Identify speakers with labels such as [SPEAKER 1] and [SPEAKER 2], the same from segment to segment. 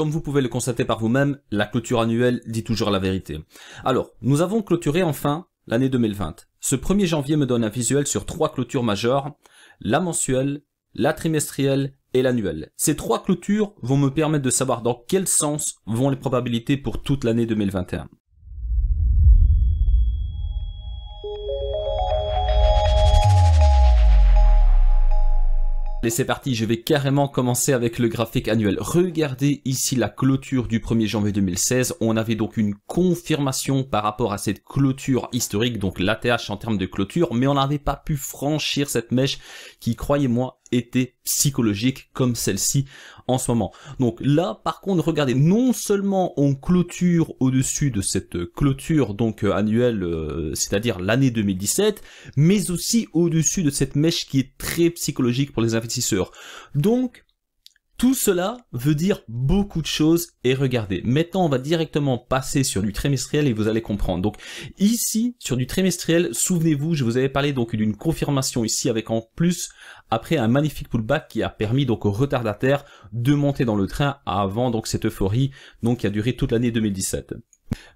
[SPEAKER 1] Comme vous pouvez le constater par vous-même, la clôture annuelle dit toujours la vérité. Alors, nous avons clôturé enfin l'année 2020. Ce 1er janvier me donne un visuel sur trois clôtures majeures, la mensuelle, la trimestrielle et l'annuelle. Ces trois clôtures vont me permettre de savoir dans quel sens vont les probabilités pour toute l'année 2021. Allez c'est parti, je vais carrément commencer avec le graphique annuel. Regardez ici la clôture du 1er janvier 2016, on avait donc une confirmation par rapport à cette clôture historique, donc l'ATH en termes de clôture, mais on n'avait pas pu franchir cette mèche qui, croyez-moi, été psychologique comme celle-ci en ce moment. Donc là, par contre, regardez, non seulement on clôture au-dessus de cette clôture donc euh, annuelle, euh, c'est-à-dire l'année 2017, mais aussi au-dessus de cette mèche qui est très psychologique pour les investisseurs. Donc, tout cela veut dire beaucoup de choses et regardez, maintenant on va directement passer sur du trimestriel et vous allez comprendre. Donc ici, sur du trimestriel, souvenez-vous, je vous avais parlé donc d'une confirmation ici avec en plus après un magnifique pullback qui a permis donc aux retardataires de monter dans le train avant donc cette euphorie donc qui a duré toute l'année 2017.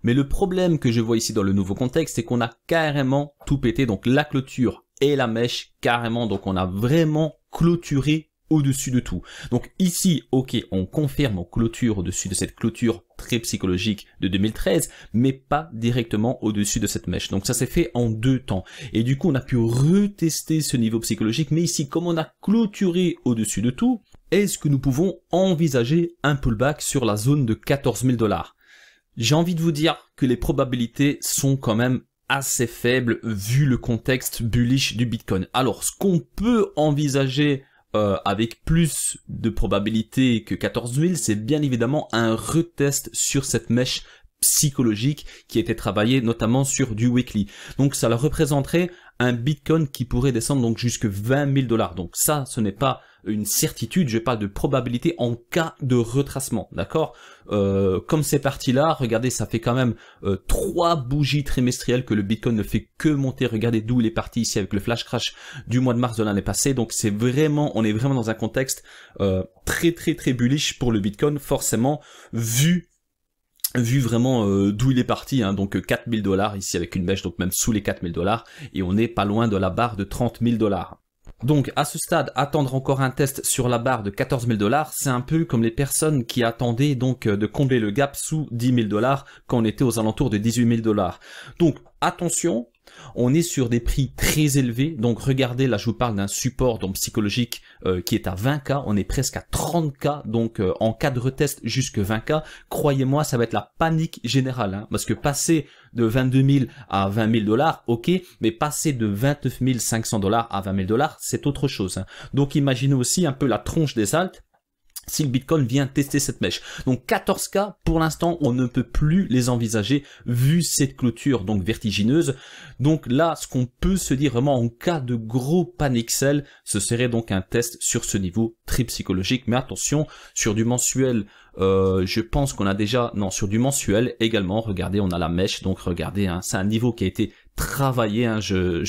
[SPEAKER 1] Mais le problème que je vois ici dans le nouveau contexte, c'est qu'on a carrément tout pété, donc la clôture et la mèche carrément, donc on a vraiment clôturé au-dessus de tout. Donc ici, ok, on confirme en clôture au-dessus de cette clôture très psychologique de 2013, mais pas directement au-dessus de cette mèche. Donc ça s'est fait en deux temps. Et du coup, on a pu retester ce niveau psychologique, mais ici, comme on a clôturé au-dessus de tout, est-ce que nous pouvons envisager un pullback sur la zone de 14 000 dollars J'ai envie de vous dire que les probabilités sont quand même assez faibles vu le contexte bullish du Bitcoin. Alors, ce qu'on peut envisager euh, avec plus de probabilité que 14 000, c'est bien évidemment un retest sur cette mèche psychologique qui était travaillée notamment sur du weekly. Donc ça représenterait un bitcoin qui pourrait descendre donc jusque 20 000 dollars. Donc ça, ce n'est pas une certitude, je parle de probabilité en cas de retracement, d'accord euh, Comme c'est parti là, regardez, ça fait quand même euh, trois bougies trimestrielles que le Bitcoin ne fait que monter. Regardez d'où il est parti ici avec le flash crash du mois de mars de l'année passée. Donc c'est vraiment, on est vraiment dans un contexte euh, très très très bullish pour le Bitcoin, forcément, vu vu vraiment euh, d'où il est parti, hein. donc 4000 dollars ici avec une mèche, donc même sous les 4000 dollars, et on n'est pas loin de la barre de 30 000 dollars. Donc à ce stade, attendre encore un test sur la barre de 14 000 dollars, c'est un peu comme les personnes qui attendaient donc euh, de combler le gap sous 10 000 dollars quand on était aux alentours de 18 000 dollars. Donc attention, on est sur des prix très élevés. Donc regardez, là je vous parle d'un support donc psychologique euh, qui est à 20K. On est presque à 30K. Donc euh, en cas de retest jusque 20K, croyez-moi, ça va être la panique générale. Hein. parce que passer de 22 000 à 20 000 dollars, ok, mais passer de 29 500 dollars à 20 000 dollars, c'est autre chose. Hein. Donc imaginez aussi un peu la tronche des altes si le Bitcoin vient tester cette mèche. Donc 14 cas, pour l'instant, on ne peut plus les envisager vu cette clôture donc vertigineuse. Donc là, ce qu'on peut se dire vraiment en cas de gros panixel, ce serait donc un test sur ce niveau très psychologique. Mais attention, sur du mensuel, euh, je pense qu'on a déjà, non, sur du mensuel également, regardez, on a la mèche, donc regardez, hein, c'est un niveau qui a été travaillé, hein, je,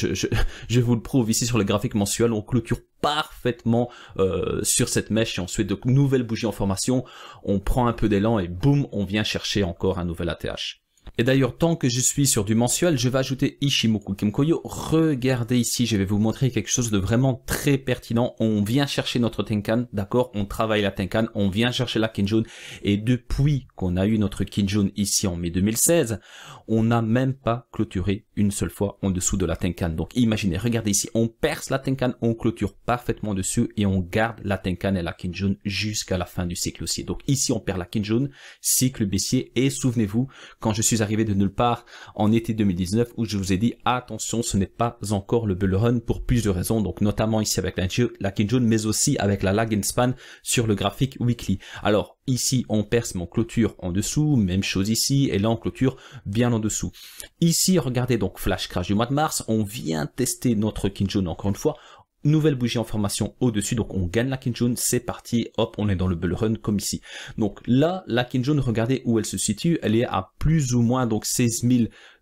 [SPEAKER 1] je vous le prouve ici sur le graphique mensuel, on clôture parfaitement euh, sur cette mèche et ensuite de nouvelles bougies en formation, on prend un peu d'élan et boum, on vient chercher encore un nouvel ATH. Et d'ailleurs, tant que je suis sur du mensuel, je vais ajouter Ishimoku Kimkoyo. Regardez ici, je vais vous montrer quelque chose de vraiment très pertinent. On vient chercher notre Tenkan, d'accord On travaille la Tenkan, on vient chercher la Kinjun. Et depuis qu'on a eu notre Kinjun ici en mai 2016, on n'a même pas clôturé une seule fois en dessous de la Tenkan. Donc imaginez, regardez ici, on perce la Tenkan, on clôture parfaitement dessus et on garde la Tenkan et la Kinjun jusqu'à la fin du cycle haussier. Donc ici on perd la Kinjun, cycle baissier et souvenez-vous quand je suis arrivé de nulle part en été 2019 où je vous ai dit attention ce n'est pas encore le bull run pour plusieurs raisons donc notamment ici avec la Kinjun mais aussi avec la lag and span sur le graphique weekly. Alors Ici, on perce, mon clôture en dessous. Même chose ici. Et là, on clôture bien en dessous. Ici, regardez donc flash crash du mois de mars. On vient tester notre Kinjun encore une fois. Nouvelle bougie en formation au-dessus. Donc, on gagne la Kinjun. C'est parti. Hop, on est dans le bull run comme ici. Donc là, la Kinjun, regardez où elle se situe. Elle est à plus ou moins donc 16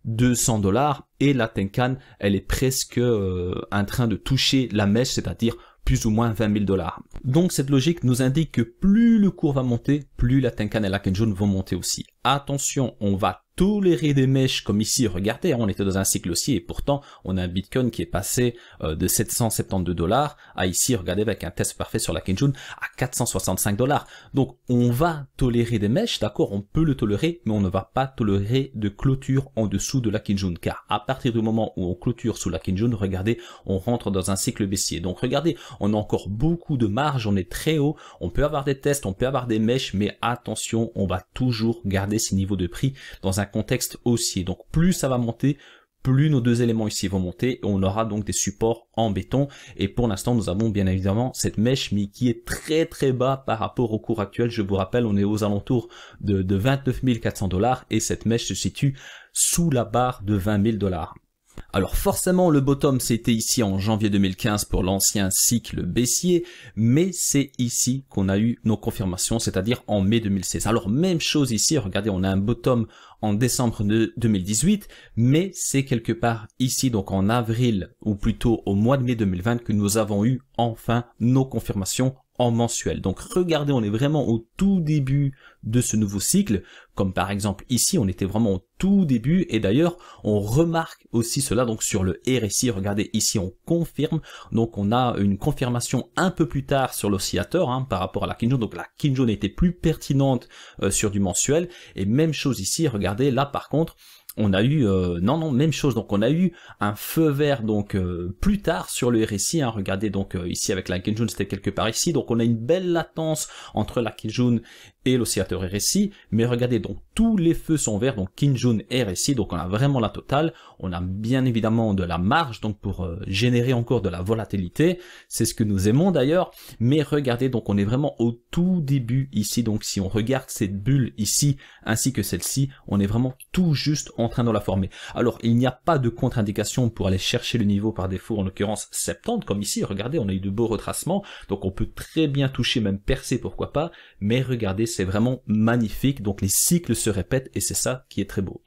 [SPEAKER 1] 200 dollars. Et la Tenkan, elle est presque euh, en train de toucher la mèche, c'est-à-dire plus ou moins 20 000 dollars. Donc cette logique nous indique que plus le cours va monter, plus la Tenkan et la Kenjun vont monter aussi attention, on va tolérer des mèches comme ici, regardez, hein, on était dans un cycle haussier et pourtant on a un Bitcoin qui est passé euh, de 772 dollars à ici, regardez avec un test parfait sur la Kenjun à 465 dollars. Donc on va tolérer des mèches, d'accord, on peut le tolérer, mais on ne va pas tolérer de clôture en dessous de la Kenjun car à partir du moment où on clôture sous la Kenjun, regardez, on rentre dans un cycle baissier. Donc regardez, on a encore beaucoup de marge, on est très haut, on peut avoir des tests, on peut avoir des mèches, mais attention, on va toujours garder ces niveaux de prix dans un contexte haussier. Donc plus ça va monter, plus nos deux éléments ici vont monter, et on aura donc des supports en béton. Et pour l'instant, nous avons bien évidemment cette mèche, mais qui est très très bas par rapport au cours actuel. Je vous rappelle, on est aux alentours de, de 29 400 dollars et cette mèche se situe sous la barre de 20 000 dollars. Alors forcément, le bottom c'était ici en janvier 2015 pour l'ancien cycle baissier, mais c'est ici qu'on a eu nos confirmations, c'est-à-dire en mai 2016. Alors même chose ici, regardez, on a un bottom en décembre 2018, mais c'est quelque part ici, donc en avril, ou plutôt au mois de mai 2020, que nous avons eu enfin nos confirmations en mensuel. Donc regardez, on est vraiment au tout début de ce nouveau cycle, comme par exemple ici, on était vraiment au tout début, et d'ailleurs, on remarque aussi cela donc sur le RSI, regardez ici, on confirme, donc on a une confirmation un peu plus tard sur l'oscillateur hein, par rapport à la Kinjo, donc la Kinjo était plus pertinente euh, sur du mensuel, et même chose ici, regardez, là par contre, on a eu euh, non non même chose donc on a eu un feu vert donc euh, plus tard sur le RSI hein. regardez donc euh, ici avec la c'était quelque part ici donc on a une belle latence entre la Kinjun et l'oscillateur RSI mais regardez donc tous les feux sont verts, donc Kinjun, R ici, donc on a vraiment la totale, on a bien évidemment de la marge, donc pour euh, générer encore de la volatilité, c'est ce que nous aimons d'ailleurs, mais regardez, donc on est vraiment au tout début ici, donc si on regarde cette bulle ici, ainsi que celle-ci, on est vraiment tout juste en train de la former. Alors il n'y a pas de contre-indication pour aller chercher le niveau par défaut, en l'occurrence 70, comme ici, regardez, on a eu de beaux retracements, donc on peut très bien toucher, même percer, pourquoi pas, mais regardez, c'est vraiment magnifique, donc les cycles se et c'est ça qui est très beau.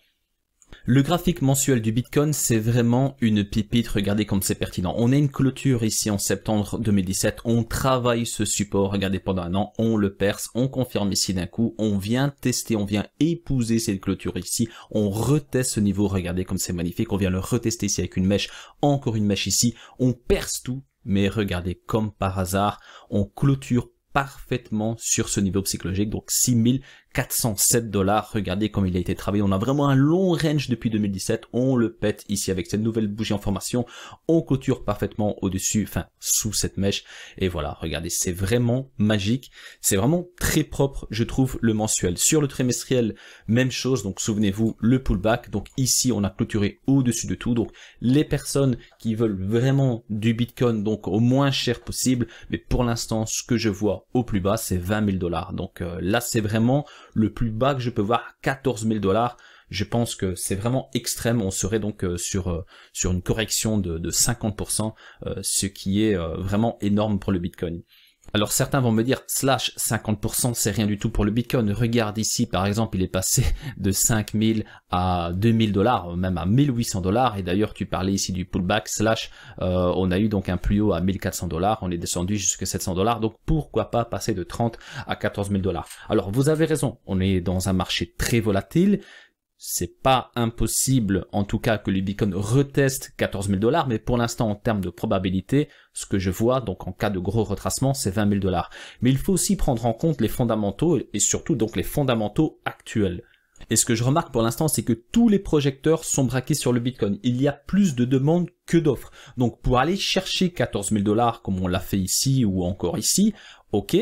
[SPEAKER 1] Le graphique mensuel du Bitcoin, c'est vraiment une pépite, regardez comme c'est pertinent. On a une clôture ici en septembre 2017, on travaille ce support, regardez pendant un an, on le perce, on confirme ici d'un coup, on vient tester, on vient épouser cette clôture ici, on reteste ce niveau, regardez comme c'est magnifique, on vient le retester ici avec une mèche, encore une mèche ici, on perce tout, mais regardez comme par hasard, on clôture parfaitement sur ce niveau psychologique, donc 6000 407 dollars. Regardez comme il a été travaillé. On a vraiment un long range depuis 2017. On le pète ici avec cette nouvelle bougie en formation. On clôture parfaitement au-dessus, enfin sous cette mèche. Et voilà, regardez, c'est vraiment magique. C'est vraiment très propre, je trouve, le mensuel. Sur le trimestriel, même chose. Donc souvenez-vous, le pullback. Donc ici, on a clôturé au-dessus de tout. Donc les personnes qui veulent vraiment du Bitcoin, donc au moins cher possible. Mais pour l'instant, ce que je vois au plus bas, c'est 20 000 dollars. Donc euh, là, c'est vraiment le plus bas que je peux voir, 14 000 dollars. Je pense que c'est vraiment extrême. On serait donc euh, sur euh, sur une correction de, de 50%, euh, ce qui est vraiment énorme pour le Bitcoin. Alors certains vont me dire slash 50% c'est rien du tout pour le Bitcoin. Regarde ici par exemple il est passé de 5000 à 2000 dollars, même à 1800 dollars. Et d'ailleurs tu parlais ici du pullback slash euh, on a eu donc un plus haut à 1400 dollars, on est descendu jusqu'à 700 dollars. Donc pourquoi pas passer de 30 à 14000 dollars Alors vous avez raison, on est dans un marché très volatile c'est pas impossible, en tout cas, que le Bitcoin reteste 14 000 dollars, mais pour l'instant, en termes de probabilité, ce que je vois, donc en cas de gros retracement, c'est 20 000 dollars. Mais il faut aussi prendre en compte les fondamentaux et surtout donc les fondamentaux actuels. Et ce que je remarque pour l'instant, c'est que tous les projecteurs sont braqués sur le Bitcoin. Il y a plus de demandes que d'offres. Donc pour aller chercher 14 000 dollars, comme on l'a fait ici ou encore ici, ok,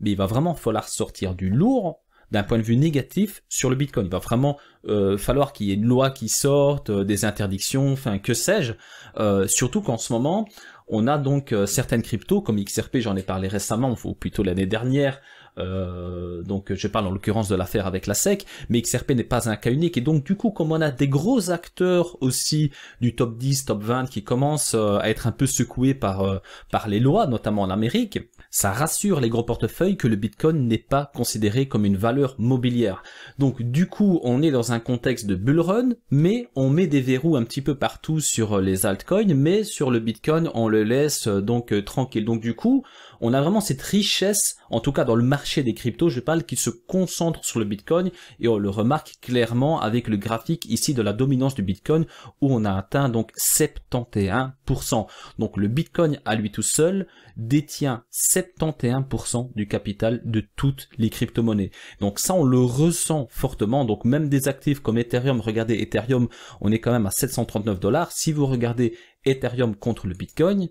[SPEAKER 1] mais il va vraiment falloir sortir du lourd d'un point de vue négatif sur le Bitcoin. Il va vraiment euh, falloir qu'il y ait une loi qui sorte, euh, des interdictions, enfin que sais-je. Euh, surtout qu'en ce moment, on a donc certaines cryptos comme XRP, j'en ai parlé récemment, ou plutôt l'année dernière. donc je parle en l'occurrence de l'affaire avec la SEC, mais XRP n'est pas un cas unique. Et donc du coup, comme on a des gros acteurs aussi du top 10, top 20 qui commencent à être un peu secoués par par les lois, notamment en Amérique, ça rassure les gros portefeuilles que le Bitcoin n'est pas considéré comme une valeur mobilière. Donc du coup, on est dans un contexte de bull run, mais on met des verrous un petit peu partout sur les altcoins, mais sur le Bitcoin, on le laisse euh, donc euh, tranquille. Donc du coup, on a vraiment cette richesse, en tout cas dans le marché des cryptos, je parle, qui se concentre sur le Bitcoin et on le remarque clairement avec le graphique ici de la dominance du Bitcoin où on a atteint donc 71%. Donc le Bitcoin à lui tout seul détient 71% du capital de toutes les crypto-monnaies. Donc ça, on le ressent fortement. Donc même des actifs comme Ethereum, regardez Ethereum, on est quand même à 739 dollars. Si vous regardez Ethereum contre le Bitcoin,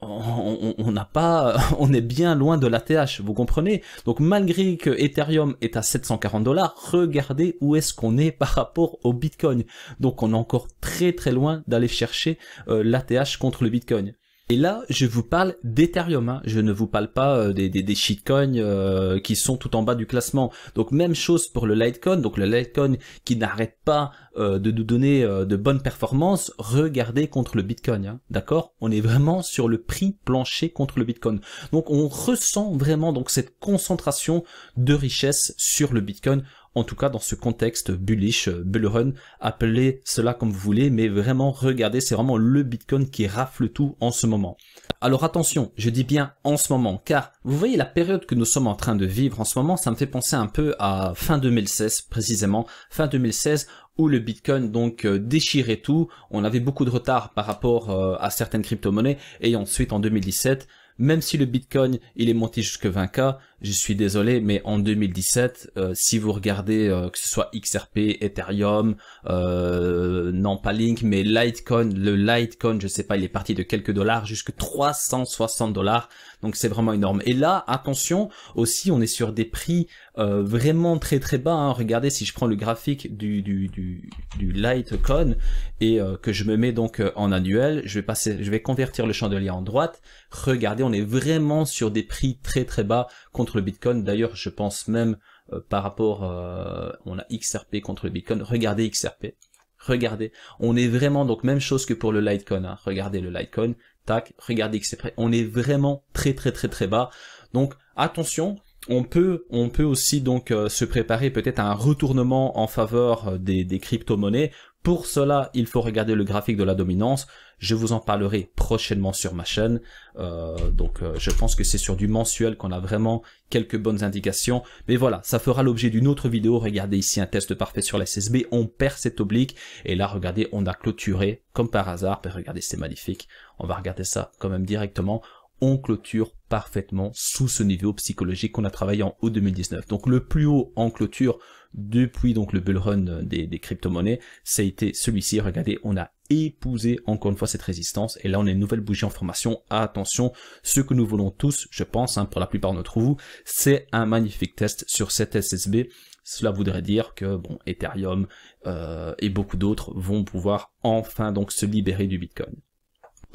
[SPEAKER 1] on n'a pas, on est bien loin de l'ATH, vous comprenez Donc malgré que Ethereum est à 740 dollars, regardez où est-ce qu'on est par rapport au Bitcoin. Donc on est encore très très loin d'aller chercher euh, l'ATH contre le Bitcoin. Et là, je vous parle d'Ethereum. Hein. Je ne vous parle pas euh, des, des, shitcoins euh, qui sont tout en bas du classement. Donc même chose pour le Litecoin. Donc le Litecoin qui n'arrête pas euh, de nous donner de bonnes performances. Regardez contre le Bitcoin. Hein. D'accord On est vraiment sur le prix plancher contre le Bitcoin. Donc on ressent vraiment donc cette concentration de richesse sur le Bitcoin en tout cas dans ce contexte bullish, euh, bull run, appelez cela comme vous voulez, mais vraiment regardez, c'est vraiment le Bitcoin qui rafle tout en ce moment. Alors attention, je dis bien en ce moment, car vous voyez la période que nous sommes en train de vivre en ce moment, ça me fait penser un peu à fin 2016 précisément, fin 2016 où le Bitcoin donc euh, déchirait tout, on avait beaucoup de retard par rapport euh, à certaines crypto-monnaies, et ensuite en 2017, même si le Bitcoin il est monté jusque 20K, je suis désolé, mais en 2017, euh, si vous regardez euh, que ce soit XRP, Ethereum, euh, non pas Link, mais Litecoin, le Litecoin, je sais pas, il est parti de quelques dollars jusqu'à 360 dollars, donc c'est vraiment énorme. Et là, attention, aussi on est sur des prix euh, vraiment très très bas. Hein. Regardez si je prends le graphique du du, du, du Litecoin et que je me mets donc en annuel, je vais passer, je vais convertir le chandelier en droite. Regardez, on est vraiment sur des prix très très bas contre le Bitcoin. D'ailleurs, je pense même euh, par rapport, euh, on a XRP contre le Bitcoin. Regardez XRP. Regardez, on est vraiment donc même chose que pour le Litecoin. Hein. Regardez le Litecoin, tac, regardez XRP. On est vraiment très très très très bas. Donc attention, on peut, on peut aussi donc euh, se préparer peut-être à un retournement en faveur des, des crypto-monnaies. Pour cela, il faut regarder le graphique de la dominance. Je vous en parlerai prochainement sur ma chaîne. Euh, donc euh, je pense que c'est sur du mensuel qu'on a vraiment quelques bonnes indications. Mais voilà, ça fera l'objet d'une autre vidéo. Regardez ici un test parfait sur la csb On perd cet oblique. Et là, regardez, on a clôturé comme par hasard. regardez, c'est magnifique. On va regarder ça quand même directement on clôture parfaitement sous ce niveau psychologique qu'on a travaillé en août 2019. Donc le plus haut en clôture depuis donc le bull run euh, des, des crypto-monnaies, ça a été celui-ci. Regardez, on a épousé encore une fois cette résistance et là on a une nouvelle bougie en formation. Attention, ce que nous voulons tous, je pense, hein, pour la plupart d'entre vous, c'est un magnifique test sur cette SSB. Cela voudrait dire que bon, Ethereum euh, et beaucoup d'autres vont pouvoir enfin donc se libérer du Bitcoin.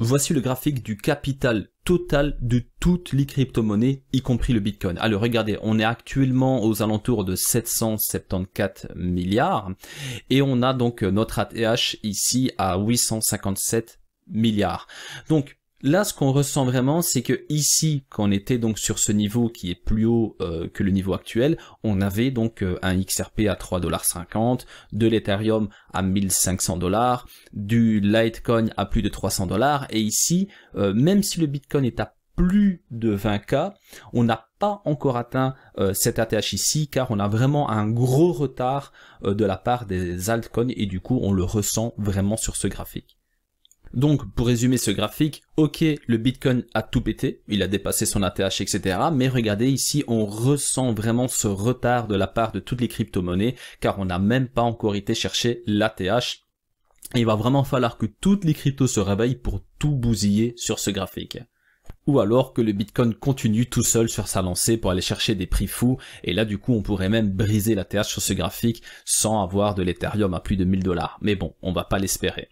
[SPEAKER 1] Voici le graphique du capital total de toutes les crypto-monnaies, y compris le Bitcoin. Alors regardez, on est actuellement aux alentours de 774 milliards et on a donc notre ATH ici à 857 milliards. Donc Là, ce qu'on ressent vraiment, c'est que ici, quand on était donc sur ce niveau qui est plus haut euh, que le niveau actuel, on avait donc euh, un XRP à 3,50$, de l'Ethereum à 1500$, du Litecoin à plus de 300$, et ici, euh, même si le Bitcoin est à plus de 20K, on n'a pas encore atteint cet ATH ici, car on a vraiment un gros retard de la part des altcoins, et du coup, on le ressent vraiment sur ce graphique. Donc, pour résumer ce graphique, ok, le Bitcoin a tout pété, il a dépassé son ATH, etc. Mais regardez ici, on ressent vraiment ce retard de la part de toutes les crypto-monnaies, car on n'a même pas encore été chercher l'ATH. Il va vraiment falloir que toutes les cryptos se réveillent pour tout bousiller sur ce graphique ou alors que le Bitcoin continue tout seul sur sa lancée pour aller chercher des prix fous, et là du coup on pourrait même briser l'ATH sur ce graphique sans avoir de l'Ethereum à plus de 1000 dollars. Mais bon, on va pas l'espérer.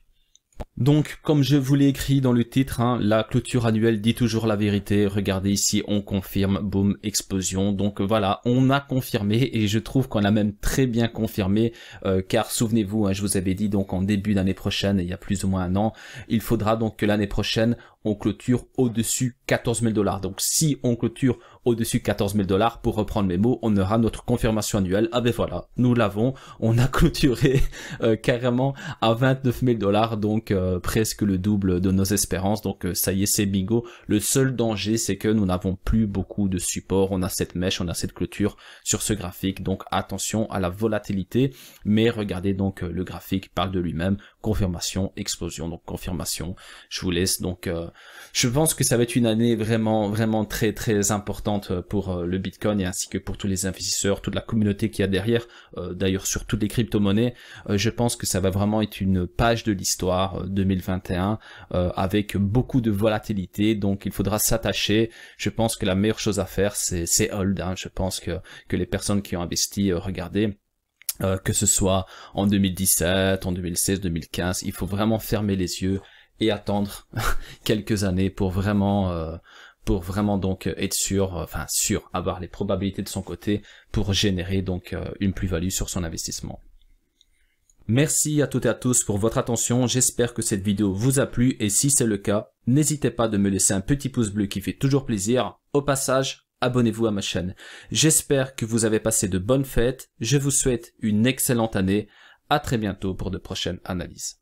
[SPEAKER 1] Donc, comme je vous l'ai écrit dans le titre, hein, la clôture annuelle dit toujours la vérité. Regardez ici, on confirme, boum, explosion. Donc voilà, on a confirmé et je trouve qu'on a même très bien confirmé, euh, car souvenez-vous, hein, je vous avais dit donc en début d'année prochaine, il y a plus ou moins un an, il faudra donc que l'année prochaine, on clôture au-dessus 14 000 dollars. Donc si on clôture au-dessus 14 000 dollars, pour reprendre mes mots, on aura notre confirmation annuelle. Ah ben voilà, nous l'avons. On a clôturé euh, carrément à 29 000 dollars, donc euh, presque le double de nos espérances. Donc euh, ça y est, c'est bingo. Le seul danger, c'est que nous n'avons plus beaucoup de support. On a cette mèche, on a cette clôture sur ce graphique. Donc attention à la volatilité. Mais regardez donc le graphique parle de lui-même confirmation, explosion, donc confirmation. Je vous laisse. Donc, euh, je pense que ça va être une année vraiment, vraiment très, très importante euh, pour euh, le Bitcoin et ainsi que pour tous les investisseurs, toute la communauté qui a derrière. D'ailleurs, sur toutes les crypto-monnaies, je pense que ça va vraiment être une page de l'histoire 2021 avec beaucoup de volatilité. Donc, il faudra s'attacher. Je pense que la meilleure chose à faire, c'est hold. Hein. Je pense que que les personnes qui ont investi, regardez euh, que ce soit en 2017, en 2016, 2015, il faut vraiment fermer les yeux et attendre quelques années pour vraiment euh, pour vraiment donc être sûr, euh, enfin sûr, avoir les probabilités de son côté pour générer donc une plus-value sur son investissement. Merci à toutes et à tous pour votre attention, j'espère que cette vidéo vous a plu et si c'est le cas, n'hésitez pas de me laisser un petit pouce bleu qui fait toujours plaisir. Au passage, abonnez-vous à ma chaîne. J'espère que vous avez passé de bonnes fêtes, je vous souhaite une excellente année, à très bientôt pour de prochaines analyses.